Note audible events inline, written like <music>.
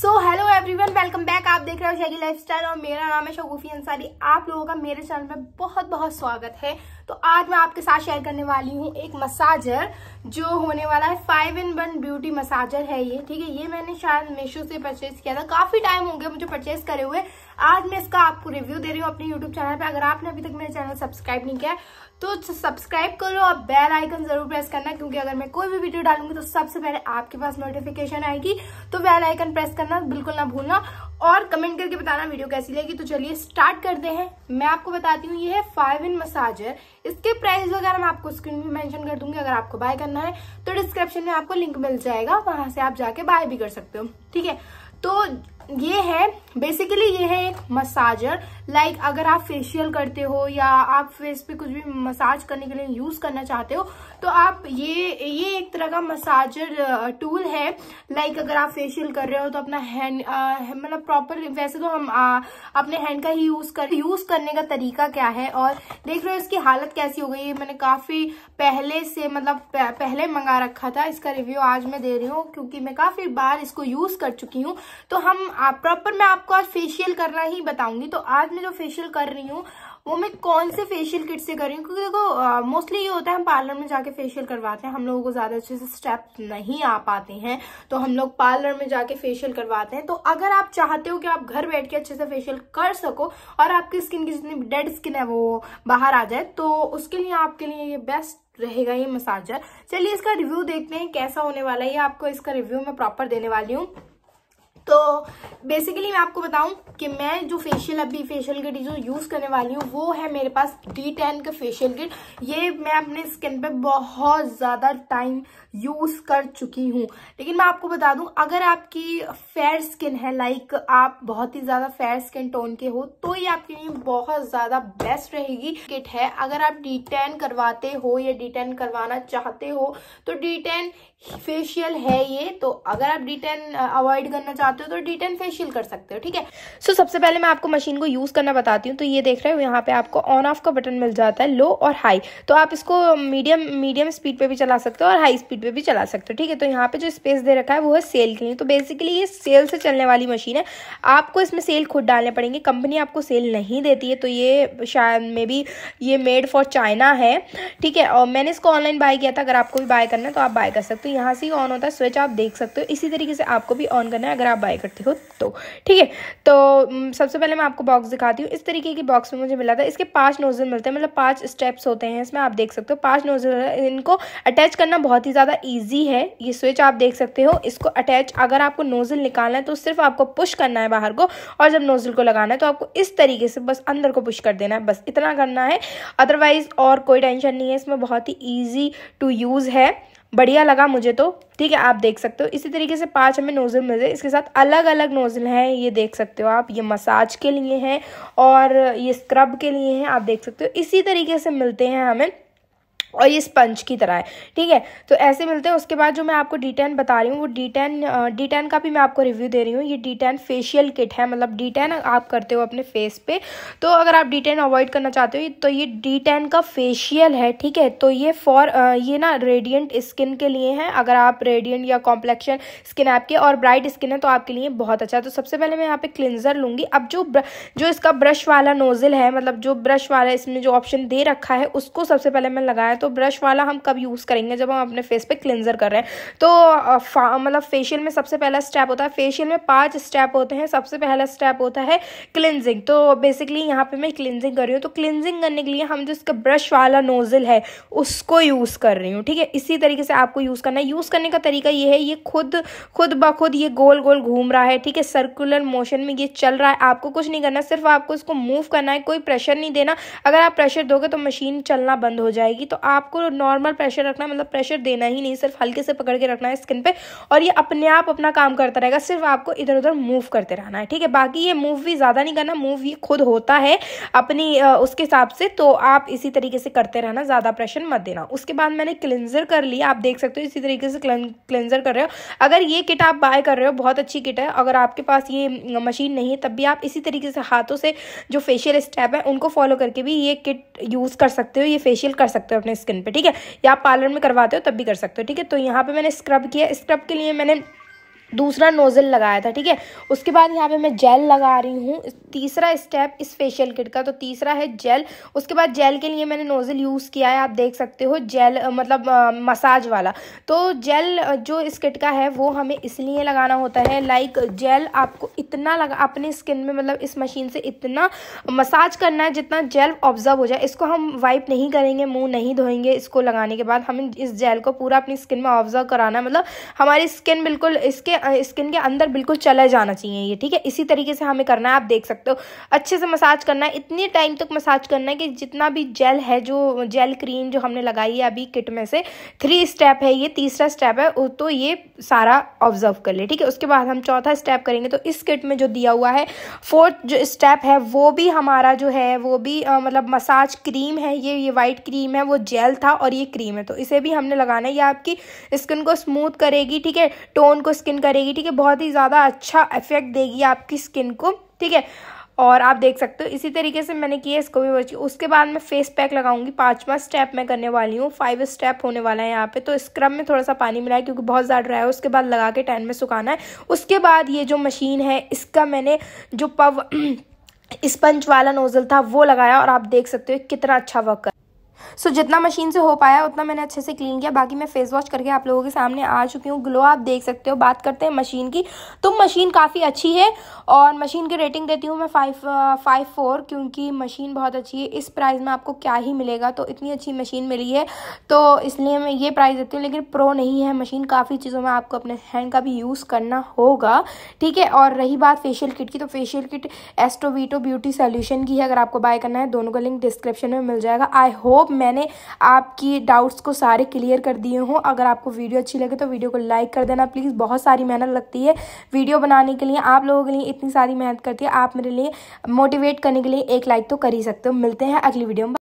सो hello everyone welcome back आप देख रहे हो शैगी लाइफस्टाइल और मेरा नाम है शगुफी अंसारी आप लोगों का मेरे चैनल में बहुत बहुत स्वागत है तो आज मैं आपके साथ शेयर करने वाली हूँ एक मसाजर जो होने वाला है five in one beauty massager है ये ठीक है ये मैंने शायद मीशो से परचेज किया था काफी टाइम हो गया मुझे परचेज करे हुए आज मैं इसका आपको रिव्यू दे रही हूँ अपने यूट्यूब चैनल पर अगर आपने अभी तक मेरे चैनल सब्सक्राइब नहीं किया तो सब्सक्राइब करो और बेल आइकन जरूर प्रेस करना क्योंकि अगर मैं कोई भी वीडियो डालूंगी तो सबसे पहले आपके पास नोटिफिकेशन आएगी तो बेल आइकन प्रेस करना बिल्कुल ना भूलना और कमेंट करके बताना वीडियो कैसी लगी तो चलिए स्टार्ट करते हैं मैं आपको बताती हूँ ये है फाइव इन मसाजर इसके प्राइस वगैरह मैं आपको स्क्रीन भी मेंशन कर दूंगी अगर आपको बाय करना है तो डिस्क्रिप्शन में आपको लिंक मिल जाएगा वहां से आप जाके बाय भी कर सकते हो ठीक है तो ये है बेसिकली ये है एक मसाजर लाइक like, अगर आप फेशियल करते हो या आप फेस पे कुछ भी मसाज करने के लिए यूज करना चाहते हो तो आप ये ये एक तरह का मसाजर टूल है लाइक like, अगर आप फेशियल कर रहे हो तो अपना हैंड मतलब प्रॉपर वैसे तो हम आ, अपने हैंड का ही यूज कर यूज करने का तरीका क्या है और देख रहे हो इसकी हालत कैसी हो गई है मैंने काफी पहले से मतलब पहले मंगा रखा था इसका रिव्यू आज मैं दे रही हूँ क्योंकि मैं काफी बार इसको यूज कर चुकी हूँ तो हम आप प्रॉपर मैं आपको आज फेशियल करना ही बताऊंगी तो आज मैं जो फेशियल कर रही हूँ वो मैं कौन से फेशियल किट से कर रही हूँ क्योंकि देखो मोस्टली ये होता है हम पार्लर में जाके फेशियल करवाते हैं हम लोगों को ज्यादा अच्छे से स्टेप नहीं आ पाते हैं तो हम लोग पार्लर में जाके फेशियल करवाते हैं तो अगर आप चाहते हो कि आप घर बैठ के अच्छे से फेशियल कर सको और आपकी स्किन की जितनी डेड स्किन है वो बाहर आ जाए तो उसके लिए आपके लिए ये बेस्ट रहेगा ये मसाजर चलिए इसका रिव्यू देखते हैं कैसा होने वाला है ये आपको इसका रिव्यू मैं प्रॉपर देने वाली हूँ तो बेसिकली मैं आपको बताऊं कि मैं जो फेशियल अभी फेशियल किट जो यूज करने वाली हूँ वो है मेरे पास डी टेन का फेशियल किट ये मैं अपने स्किन पे बहुत ज्यादा टाइम यूज कर चुकी हूँ लेकिन मैं आपको बता दूं अगर आपकी फेयर स्किन है लाइक आप बहुत ही ज्यादा फेयर स्किन टोन के हो तो ये आपके लिए बहुत ज्यादा बेस्ट रहेगी किट है अगर आप डी टेन करवाते हो या डी टेन करवाना चाहते हो तो डी टेन फेशियल है ये तो अगर आप डी टेन अवॉइड करना चाहते चाहते हो तो डी टेन फेशियल कर सकते हो ठीक है सो so, सबसे पहले मैं आपको मशीन को यूज़ करना बताती हूँ तो ये देख रहे हो यहाँ पे आपको ऑन ऑफ का बटन मिल जाता है लो और हाई तो आप इसको मीडियम मीडियम स्पीड पे भी चला सकते हो और हाई स्पीड पे भी चला सकते हो ठीक है तो यहाँ पे जो स्पेस दे रखा है वो है सेल के लिए तो बेसिकली ये सेल से चलने वाली मशीन है आपको इसमें सेल खुद डालने पड़ेंगे कंपनी आपको सेल नहीं देती है तो ये शायद मे बी ये मेड फॉर चाइना है ठीक है और मैंने इसको ऑनलाइन बाय किया था अगर आपको भी बाय करना है तो आप बाय कर सकते हो यहाँ से ही ऑन होता है स्विच आप देख सकते हो इसी तरीके से आपको भी ऑन करना है अगर आप बाय करती हो तो ठीक है तो सबसे पहले मैं आपको बॉक्स दिखाती हूँ इस तरीके की बॉक्स में मुझे मिला था इसके पाँच नोज़ल मिलते हैं मतलब पाँच स्टेप्स होते हैं इसमें आप देख सकते हो पाँच नोज़ल इनको अटैच करना बहुत ही ज़्यादा ईजी है ये स्विच आप देख सकते हो इसको अटैच अगर आपको नोज़ल निकालना है तो सिर्फ आपको पुश करना है बाहर को और जब नोज़ल को लगाना है तो आपको इस तरीके से बस अंदर को पुश कर देना है बस इतना करना है अदरवाइज़ और कोई टेंशन नहीं है इसमें बहुत ही ईजी टू यूज़ है बढ़िया लगा मुझे तो ठीक है आप देख सकते हो इसी तरीके से पांच हमें नोज़ल मिले इसके साथ अलग अलग नोज़ल हैं ये देख सकते हो आप ये मसाज के लिए हैं और ये स्क्रब के लिए हैं आप देख सकते हो इसी तरीके से मिलते हैं हमें और ये स्पंज की तरह है ठीक है तो ऐसे मिलते हैं उसके बाद जो मैं आपको डी टेन बता रही हूँ वो डी टेन डी टेन का भी मैं आपको रिव्यू दे रही हूँ ये डी टेन फेशियल किट है मतलब डी टेन आप करते हो अपने फेस पे तो अगर आप डी टेन अवॉइड करना चाहते हो तो ये डी टेन का फेशियल है ठीक है तो ये फॉर ये ना रेडियंट स्किन के लिए है अगर आप रेडियंट या कॉम्प्लेक्शन स्किन आपके और ब्राइट स्किन है तो आपके लिए बहुत अच्छा है तो सबसे पहले मैं यहाँ पे क्लिनजर लूँगी अब जो जो इसका ब्रश वाला नोज़ल है मतलब जो ब्रश वाला इसमें जो ऑप्शन दे रखा है उसको सबसे पहले मैं लगाया तो तो ब्रश वाला हम कब यूज़ करेंगे जब हम अपने फेस पे क्लिनजर कर रहे हैं तो मतलब फेशियल में सबसे पहला स्टेप होता है फेशियल में पांच स्टेप होते हैं सबसे पहला स्टेप होता है क्लिनजिंग तो बेसिकली यहाँ पे मैं क्लिनजिंग कर रही हूँ तो क्लिनजिंग करने के लिए हम जो इसका ब्रश वाला नोज़ल है उसको यूज़ कर रही हूँ ठीक है इसी तरीके से आपको यूज़ करना है यूज़ करने का तरीका ये है ये खुद खुद ब खुद ये गोल गोल घूम रहा है ठीक है सर्कुलर मोशन में ये चल रहा है आपको कुछ नहीं करना सिर्फ आपको इसको मूव करना है कोई प्रेशर नहीं देना अगर आप प्रेशर दोगे तो मशीन चलना बंद हो जाएगी तो आप आपको नॉर्मल प्रेशर रखना मतलब प्रेशर देना ही नहीं सिर्फ हल्के से पकड़ के रखना है स्किन पे और ये अपने आप अपना काम करता रहेगा सिर्फ आपको इधर उधर मूव करते रहना है ठीक है बाकी ये मूव भी ज़्यादा नहीं करना मूव ये खुद होता है अपनी उसके हिसाब से तो आप इसी तरीके से करते रहना ज़्यादा प्रेशर मत देना उसके बाद मैंने क्लिनजर कर लिया आप देख सकते हो इसी तरीके से क्लिनजर कर रहे हो अगर ये किट आप बाय कर रहे हो बहुत अच्छी किट है अगर आपके पास ये मशीन नहीं है तब भी आप इसी तरीके से हाथों से जो फेशियल स्टेप है उनको फॉलो करके भी ये किट यूज़ कर सकते हो ये फेशियल कर सकते हो अपने स्किन पे ठीक है या पार्लर में करवाते हो तब भी कर सकते हो ठीक है तो यहाँ पे मैंने स्क्रब किया स्क्रब के लिए मैंने दूसरा नोज़ल लगाया था ठीक है उसके बाद यहाँ पे मैं जेल लगा रही हूँ तीसरा स्टेप इस फेशियल किट का तो तीसरा है जेल उसके बाद जेल के लिए मैंने नोज़ल यूज़ किया है आप देख सकते हो जेल मतलब आ, मसाज वाला तो जेल जो इस किट का है वो हमें इसलिए लगाना होता है लाइक जेल आपको इतना लगा अपने स्किन में मतलब इस मशीन से इतना मसाज करना है जितना जेल ऑब्जर्व हो जाए इसको हम वाइप नहीं करेंगे मुँह नहीं धोएंगे इसको लगाने के बाद हमें इस जेल को पूरा अपनी स्किन में ऑब्जर्व कराना है मतलब हमारी स्किन बिल्कुल इसके स्किन के अंदर बिल्कुल चला जाना चाहिए ये ठीक है इसी तरीके से हमें करना है आप देख सकते हो अच्छे से मसाज करना है इतने टाइम तक मसाज करना है कि जितना भी जेल है जो जेल क्रीम जो हमने लगाई है अभी किट में से थ्री स्टेप है ये तीसरा स्टेप है तो ये सारा ऑब्जर्व कर ले ठीक है उसके बाद हम चौथा स्टेप करेंगे तो इस किट में जो दिया हुआ है फोर्थ जो स्टेप है वो भी हमारा जो है वो भी आ, मतलब मसाज क्रीम है ये ये वाइट क्रीम है वो जेल था और ये क्रीम है तो इसे भी हमने लगाना है ये आपकी स्किन को स्मूथ करेगी ठीक है टोन को स्किन करेगी ठीक है बहुत ही ज़्यादा अच्छा इफेक्ट देगी आपकी स्किन को ठीक है और आप देख सकते हो इसी तरीके से मैंने किया इसको भी बची उसके बाद मैं फेस पैक लगाऊंगी पाँचवा स्टेप मैं करने वाली हूँ फाइव स्टेप होने वाला है यहाँ पे तो स्क्रब में थोड़ा सा पानी मिला है क्योंकि बहुत ज़्यादा ड्राई है उसके बाद लगा के टैन में सुखाना है उसके बाद ये जो मशीन है इसका मैंने जो पव स्पंज <clears throat> वाला नोज़ल था वो लगाया और आप देख सकते हो कितना अच्छा वर्क सो so, जितना मशीन से हो पाया उतना मैंने अच्छे से क्लीन किया बाकी मैं फेस वॉश करके आप लोगों के सामने आ चुकी हूँ ग्लो आप देख सकते हो बात करते हैं मशीन की तो मशीन काफ़ी अच्छी है और मशीन की रेटिंग देती हूँ मैं फाइव फाइव फोर क्योंकि मशीन बहुत अच्छी है इस प्राइस में आपको क्या ही मिलेगा तो इतनी अच्छी मशीन मिली है तो इसलिए मैं ये प्राइस देती हूँ लेकिन प्रो नहीं है मशीन काफ़ी चीज़ों में आपको अपने हैंड का भी यूज़ करना होगा ठीक है और रही बात फेशियल किट की तो फेशियल किट एस्टोवीटो ब्यूटी सोल्यूशन की है अगर आपको बाय करना है दोनों का लिंक डिस्क्रिप्शन में मिल जाएगा आई होप मैंने आपकी डाउट्स को सारे क्लियर कर दिए हों अगर आपको वीडियो अच्छी लगे तो वीडियो को लाइक कर देना प्लीज़ बहुत सारी मेहनत लगती है वीडियो बनाने के लिए आप लोगों के लिए इतनी सारी मेहनत करती है आप मेरे लिए मोटिवेट करने के लिए एक लाइक तो कर ही सकते हो मिलते हैं अगली वीडियो में